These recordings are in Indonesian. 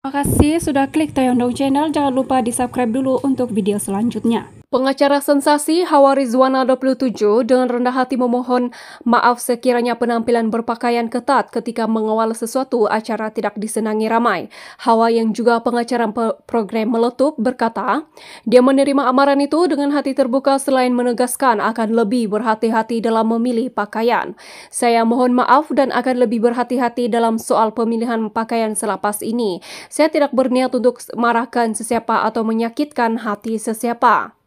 Terima kasih sudah klik Tayondong Channel. Jangan lupa di subscribe dulu untuk video selanjutnya. Pengacara sensasi Hawa Rizwana 27 dengan rendah hati memohon maaf sekiranya penampilan berpakaian ketat ketika mengawal sesuatu acara tidak disenangi ramai. Hawa yang juga pengacara program meletup berkata, dia menerima amaran itu dengan hati terbuka selain menegaskan akan lebih berhati-hati dalam memilih pakaian. Saya mohon maaf dan akan lebih berhati-hati dalam soal pemilihan pakaian selapas ini. Saya tidak berniat untuk marahkan sesiapa atau menyakitkan hati sesiapa.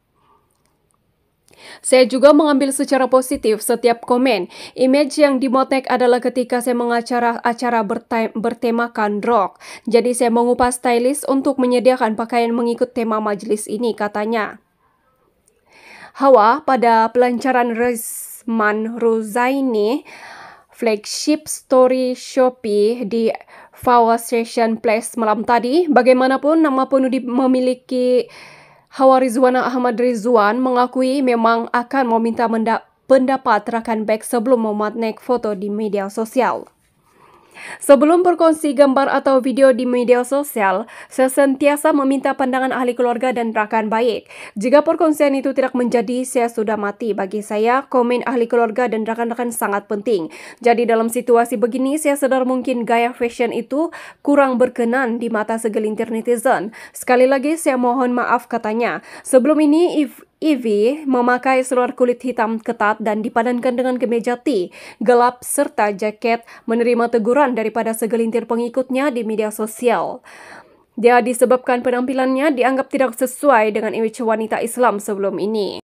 Saya juga mengambil secara positif setiap komen. Image yang dimotek adalah ketika saya mengacara acara bertemakan rock. Jadi saya mengupas stylist untuk menyediakan pakaian mengikut tema majelis ini, katanya. Hawa pada pelancaran Resman Ruzaini flagship story Shopee di Fawa Station Place malam tadi. Bagaimanapun nama pun memiliki Hawa Rizwana Ahmad Rizwan mengakui memang akan meminta pendapat rakan back sebelum naik foto di media sosial. Sebelum berkongsi gambar atau video di media sosial, saya sentiasa meminta pandangan ahli keluarga dan rakan baik. Jika perkongsian itu tidak menjadi, saya sudah mati. Bagi saya, komen ahli keluarga dan rakan-rakan sangat penting. Jadi dalam situasi begini, saya sadar mungkin gaya fashion itu kurang berkenan di mata segelintir netizen. Sekali lagi, saya mohon maaf katanya. Sebelum ini, if Ivy memakai seluar kulit hitam ketat dan dipadankan dengan kemeja T, gelap serta jaket menerima teguran daripada segelintir pengikutnya di media sosial. Dia disebabkan penampilannya dianggap tidak sesuai dengan image wanita Islam sebelum ini.